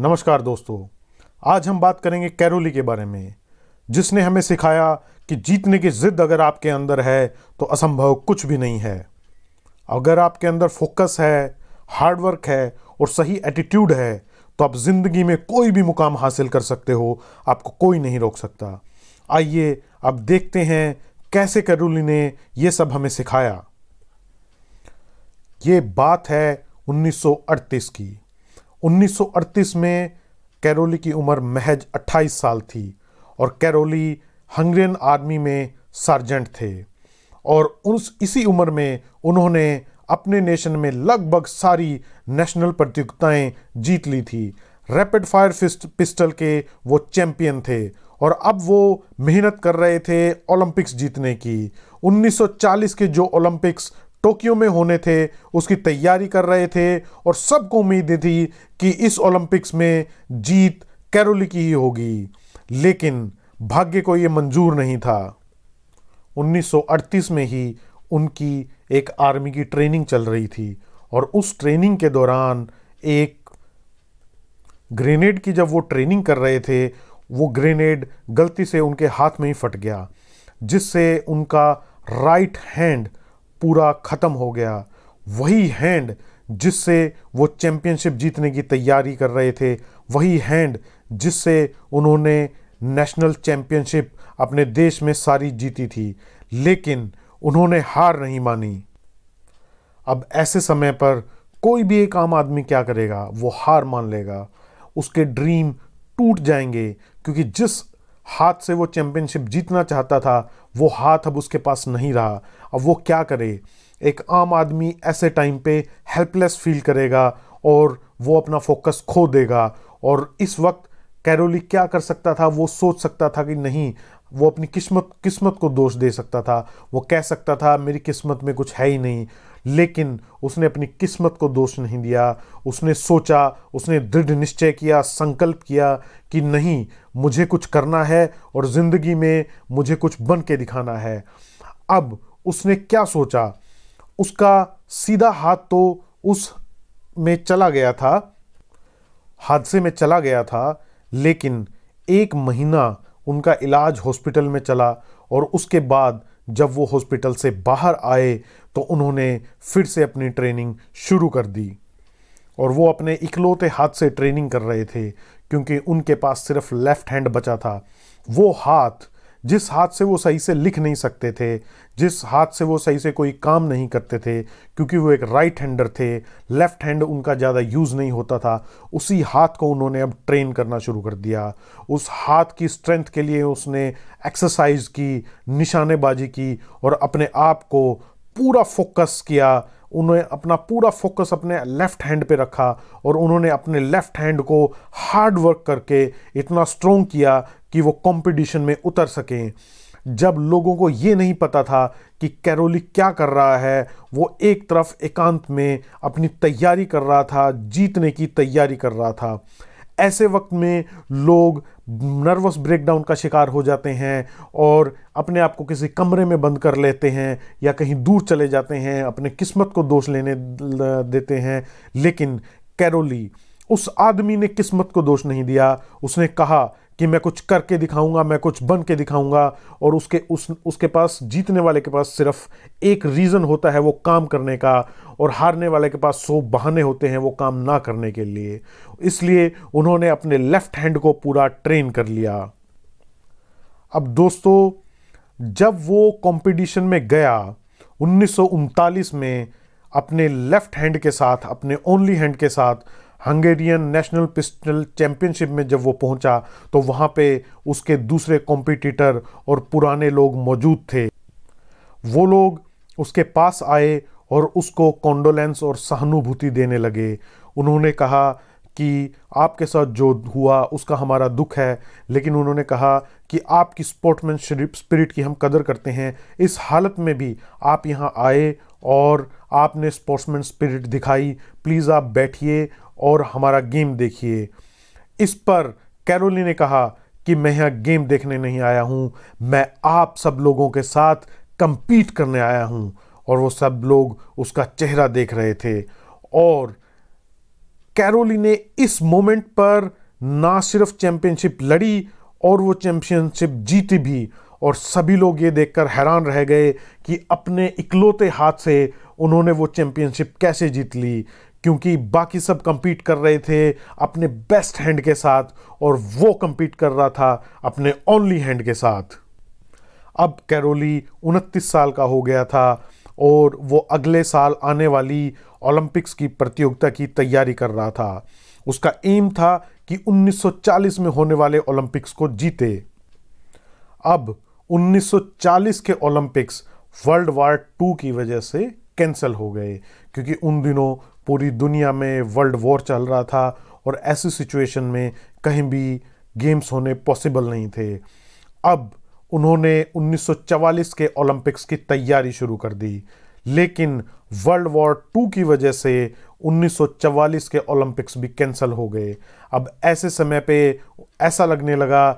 नमस्कार दोस्तों आज हम बात करेंगे कैरोली के बारे में जिसने हमें सिखाया कि जीतने की जिद अगर आपके अंदर है तो असंभव कुछ भी नहीं है अगर आपके अंदर फोकस है हार्डवर्क है और सही एटीट्यूड है तो आप ज़िंदगी में कोई भी मुकाम हासिल कर सकते हो आपको कोई नहीं रोक सकता आइए अब देखते हैं कैसे कैरोली ने यह सब हमें सिखाया ये बात है 1938 की 1938 में कैरोली की उम्र महज 28 साल थी और कैरोली हंगरियन आर्मी में सर्जेंट थे और उस इसी उम्र में उन्होंने अपने नेशन में लगभग सारी नेशनल प्रतियोगिताएं जीत ली थी रैपिड फायर पिस्टल के वो चैंपियन थे और अब वो मेहनत कर रहे थे ओलंपिक्स जीतने की 1940 के जो ओलंपिक्स टोक्यो में होने थे उसकी तैयारी कर रहे थे और सबको उम्मीद थी कि इस ओलंपिक्स में जीत कैरोली की ही होगी लेकिन भाग्य को ये मंजूर नहीं था 1938 में ही उनकी एक आर्मी की ट्रेनिंग चल रही थी और उस ट्रेनिंग के दौरान एक ग्रेनेड की जब वो ट्रेनिंग कर रहे थे वो ग्रेनेड गलती से उनके हाथ में ही फट गया जिससे उनका राइट हैंड पूरा ख़त्म हो गया वही हैंड जिससे वो चैंपियनशिप जीतने की तैयारी कर रहे थे वही हैंड जिससे उन्होंने नेशनल चैंपियनशिप अपने देश में सारी जीती थी लेकिन उन्होंने हार नहीं मानी अब ऐसे समय पर कोई भी एक आम आदमी क्या करेगा वो हार मान लेगा उसके ड्रीम टूट जाएंगे क्योंकि जिस हाथ से वो चैम्पियनशिप जीतना चाहता था वो हाथ अब उसके पास नहीं रहा अब वो क्या करे एक आम आदमी ऐसे टाइम पे हेल्पलेस फील करेगा और वो अपना फोकस खो देगा और इस वक्त कैरोली क्या कर सकता था वो सोच सकता था कि नहीं वो अपनी किस्मत किस्मत को दोष दे सकता था वो कह सकता था मेरी किस्मत में कुछ है ही नहीं लेकिन उसने अपनी किस्मत को दोष नहीं दिया उसने सोचा उसने दृढ़ निश्चय किया संकल्प किया कि नहीं मुझे कुछ करना है और ज़िंदगी में मुझे कुछ बन के दिखाना है अब उसने क्या सोचा उसका सीधा हाथ तो उस में चला गया था हादसे में चला गया था लेकिन एक महीना उनका इलाज हॉस्पिटल में चला और उसके बाद जब वो हॉस्पिटल से बाहर आए तो उन्होंने फिर से अपनी ट्रेनिंग शुरू कर दी और वो अपने इकलौते हाथ से ट्रेनिंग कर रहे थे क्योंकि उनके पास सिर्फ लेफ़्ट हैंड बचा था वो हाथ जिस हाथ से वो सही से लिख नहीं सकते थे जिस हाथ से वो सही से कोई काम नहीं करते थे क्योंकि वो एक राइट हैंडर थे लेफ्ट हैंड उनका ज़्यादा यूज़ नहीं होता था उसी हाथ को उन्होंने अब ट्रेन करना शुरू कर दिया उस हाथ की स्ट्रेंथ के लिए उसने एक्सरसाइज की निशानेबाजी की और अपने आप को पूरा फोकस किया उन्हें अपना पूरा फोकस अपने लेफ्ट हैंड पे रखा और उन्होंने अपने लेफ्ट हैंड को हार्ड वर्क करके इतना स्ट्रोंग किया कि वो कंपटीशन में उतर सकें जब लोगों को ये नहीं पता था कि कैरोली क्या कर रहा है वो एक तरफ एकांत में अपनी तैयारी कर रहा था जीतने की तैयारी कर रहा था ऐसे वक्त में लोग नर्वस ब्रेकडाउन का शिकार हो जाते हैं और अपने आप को किसी कमरे में बंद कर लेते हैं या कहीं दूर चले जाते हैं अपने किस्मत को दोष लेने देते हैं लेकिन कैरोली उस आदमी ने किस्मत को दोष नहीं दिया उसने कहा कि मैं कुछ करके दिखाऊंगा मैं कुछ बन के दिखाऊंगा और उसके उस उसके पास जीतने वाले के पास सिर्फ एक रीज़न होता है वो काम करने का और हारने वाले के पास सो बहाने होते हैं वो काम ना करने के लिए इसलिए उन्होंने अपने लेफ्ट हैंड को पूरा ट्रेन कर लिया अब दोस्तों जब वो कंपटीशन में गया उन्नीस में अपने लेफ्ट हैंड के साथ अपने ओनली हैंड के साथ हंगेरियन नेशनल पिस्टल चैम्पियनशिप में जब वो पहुंचा तो वहाँ पे उसके दूसरे कॉम्पिटिटर और पुराने लोग मौजूद थे वो लोग उसके पास आए और उसको कॉन्डोलेंस और सहानुभूति देने लगे उन्होंने कहा कि आपके साथ जो हुआ उसका हमारा दुख है लेकिन उन्होंने कहा कि आपकी स्पोर्ट्समैनशिप स्पिरिट की हम कदर करते हैं इस हालत में भी आप यहाँ आए और आपने स्पोर्ट्समैन स्पिरिट दिखाई प्लीज़ आप बैठिए और हमारा गेम देखिए इस पर कैरोली ने कहा कि मैं यहाँ गेम देखने नहीं आया हूँ मैं आप सब लोगों के साथ कंपीट करने आया हूँ और वो सब लोग उसका चेहरा देख रहे थे और कैरोली ने इस मोमेंट पर ना सिर्फ चैम्पियनशिप लड़ी और वो चैम्पियनशिप जीती भी और सभी लोग ये देखकर हैरान रह गए कि अपने इकलौते हाथ से उन्होंने वो चैम्पियनशिप कैसे जीत ली क्योंकि बाकी सब कंपीट कर रहे थे अपने बेस्ट हैंड के साथ और वो कंपीट कर रहा था अपने ओनली हैंड के साथ अब कैरोली उनतीस साल का हो गया था और वो अगले साल आने वाली ओलंपिक्स की प्रतियोगिता की तैयारी कर रहा था उसका एम था कि 1940 में होने वाले ओलंपिक्स को जीते अब 1940 के ओलंपिक्स वर्ल्ड वार टू की वजह से कैंसिल हो गए क्योंकि उन दिनों पूरी दुनिया में वर्ल्ड वॉर चल रहा था और ऐसी सिचुएशन में कहीं भी गेम्स होने पॉसिबल नहीं थे अब उन्होंने 1944 के ओलंपिक्स की तैयारी शुरू कर दी लेकिन वर्ल्ड वॉर टू की वजह से 1944 के ओलंपिक्स भी कैंसिल हो गए अब ऐसे समय पे ऐसा लगने लगा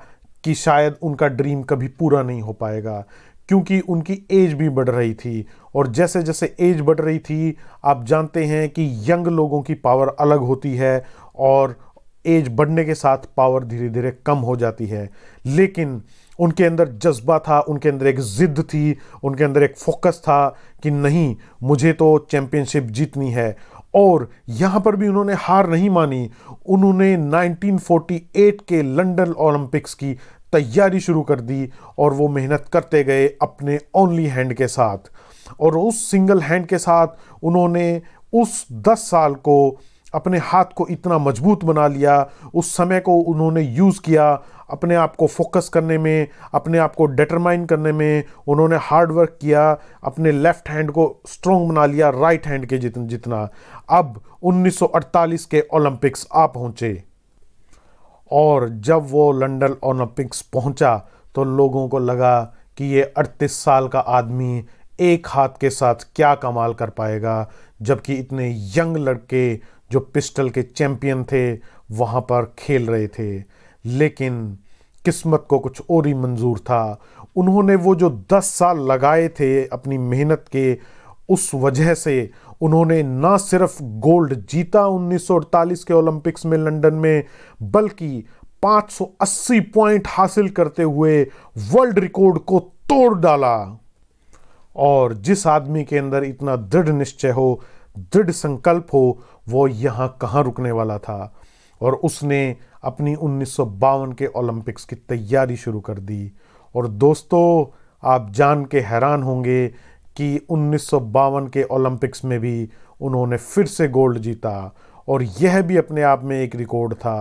कि शायद उनका ड्रीम कभी पूरा नहीं हो पाएगा क्योंकि उनकी एज भी बढ़ रही थी और जैसे जैसे एज बढ़ रही थी आप जानते हैं कि यंग लोगों की पावर अलग होती है और एज बढ़ने के साथ पावर धीरे धीरे कम हो जाती है लेकिन उनके अंदर जज्बा था उनके अंदर एक ज़िद्द थी उनके अंदर एक फोकस था कि नहीं मुझे तो चैम्पियनशिप जीतनी है और यहाँ पर भी उन्होंने हार नहीं मानी उन्होंने 1948 के लंदन ओलंपिक्स की तैयारी शुरू कर दी और वो मेहनत करते गए अपने ओनली हैंड के साथ और उस सिंगल हैंड के साथ उन्होंने उस दस साल को अपने हाथ को इतना मजबूत बना लिया उस समय को उन्होंने यूज़ किया अपने आप को फोकस करने में अपने आप को डिटरमाइन करने में उन्होंने हार्ड वर्क किया अपने लेफ़्ट हैंड को स्ट्रॉन्ग बना लिया राइट हैंड के जितना अब 1948 के ओलंपिक्स आ पहुँचे और जब वो लंडन ओलंपिक्स पहुंचा तो लोगों को लगा कि ये 38 साल का आदमी एक हाथ के साथ क्या कमाल कर पाएगा जबकि इतने यंग लड़के जो पिस्टल के चैंपियन थे वहाँ पर खेल रहे थे लेकिन किस्मत को कुछ और ही मंजूर था उन्होंने वो जो 10 साल लगाए थे अपनी मेहनत के उस वजह से उन्होंने न सिर्फ गोल्ड जीता 1948 के ओलंपिक्स में लंदन में बल्कि 580 पॉइंट हासिल करते हुए वर्ल्ड रिकॉर्ड को तोड़ डाला और जिस आदमी के अंदर इतना दृढ़ निश्चय हो दृढ़ संकल्प हो वो यहां कहां रुकने वाला था और उसने अपनी उन्नीस के ओलंपिक्स की तैयारी शुरू कर दी और दोस्तों आप जान के हैरान होंगे कि उन्नीस के ओलंपिक्स में भी उन्होंने फिर से गोल्ड जीता और यह भी अपने आप में एक रिकॉर्ड था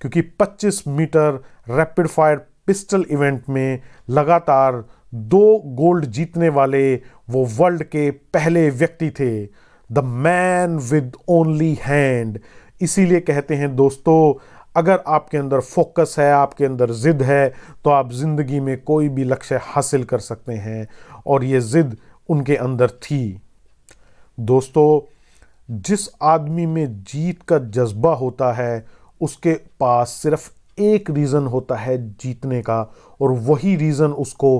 क्योंकि 25 metre rapid fire pistol event में लगातार दो गोल्ड जीतने वाले वो वर्ल्ड के पहले व्यक्ति थे the man with only hand इसीलिए कहते हैं दोस्तों अगर आपके अंदर फोकस है आपके अंदर ज़िद है तो आप ज़िंदगी में कोई भी लक्ष्य हासिल कर सकते हैं और ये ज़िद उनके अंदर थी दोस्तों जिस आदमी में जीत का जज्बा होता है उसके पास सिर्फ एक रीज़न होता है जीतने का और वही रीज़न उसको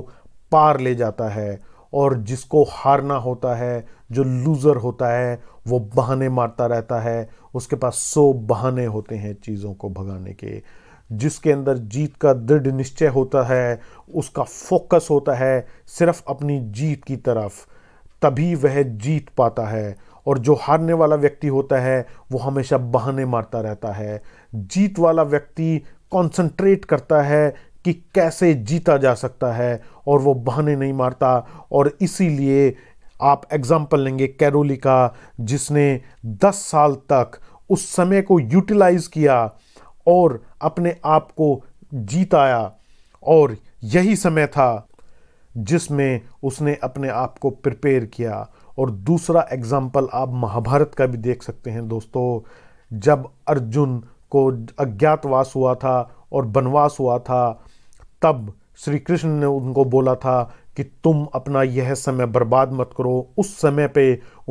पार ले जाता है और जिसको हारना होता है जो लूज़र होता है वो बहाने मारता रहता है उसके पास सौ बहाने होते हैं चीज़ों को भगाने के जिसके अंदर जीत का दृढ़ निश्चय होता है उसका फोकस होता है सिर्फ अपनी जीत की तरफ तभी वह जीत पाता है और जो हारने वाला व्यक्ति होता है वो हमेशा बहाने मारता रहता है जीत वाला व्यक्ति कंसंट्रेट करता है कि कैसे जीता जा सकता है और वो बहाने नहीं मारता और इसीलिए आप एग्ज़ाम्पल लेंगे कैरोली का जिसने 10 साल तक उस समय को यूटिलाइज़ किया और अपने आप को जीताया और यही समय था जिसमें उसने अपने आप को प्रिपेयर किया और दूसरा एग्जाम्पल आप महाभारत का भी देख सकते हैं दोस्तों जब अर्जुन को अज्ञातवास हुआ था और वनवास हुआ था तब श्री कृष्ण ने उनको बोला था कि तुम अपना यह समय बर्बाद मत करो उस समय पे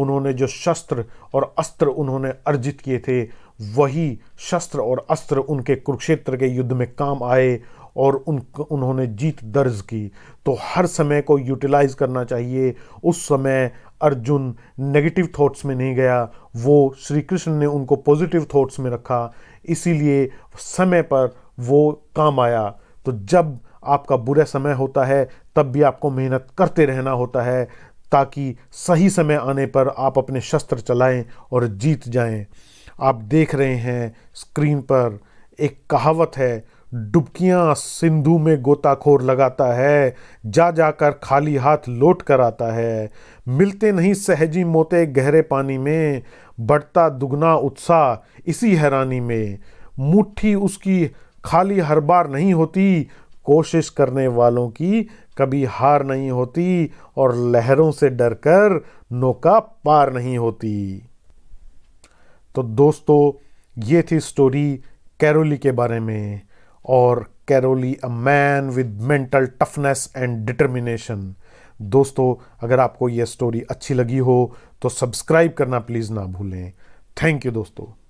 उन्होंने जो शस्त्र और अस्त्र उन्होंने अर्जित किए थे वही शस्त्र और अस्त्र उनके कुरुक्षेत्र के युद्ध में काम आए और उन उन्होंने जीत दर्ज की तो हर समय को यूटिलाइज करना चाहिए उस समय अर्जुन नेगेटिव थॉट्स में नहीं गया वो श्री कृष्ण ने उनको पॉजिटिव थॉट्स में रखा इसीलिए समय पर वो काम आया तो जब आपका बुरा समय होता है तब भी आपको मेहनत करते रहना होता है ताकि सही समय आने पर आप अपने शस्त्र चलाएं और जीत जाएं आप देख रहे हैं स्क्रीन पर एक कहावत है डुबकियां सिंधु में गोताखोर लगाता है जा जाकर खाली हाथ लौट कर आता है मिलते नहीं सहजी मोते गहरे पानी में बढ़ता दुगना उत्साह इसी हैरानी में मुट्ठी उसकी खाली हर बार नहीं होती कोशिश करने वालों की कभी हार नहीं होती और लहरों से डरकर नौका पार नहीं होती तो दोस्तों ये थी स्टोरी कैरोली के बारे में और Karoly a man with mental toughness and determination दोस्तों अगर आपको ये स्टोरी अच्छी लगी हो तो सब्सक्राइब करना प्लीज़ ना भूलें थैंक यू दोस्तों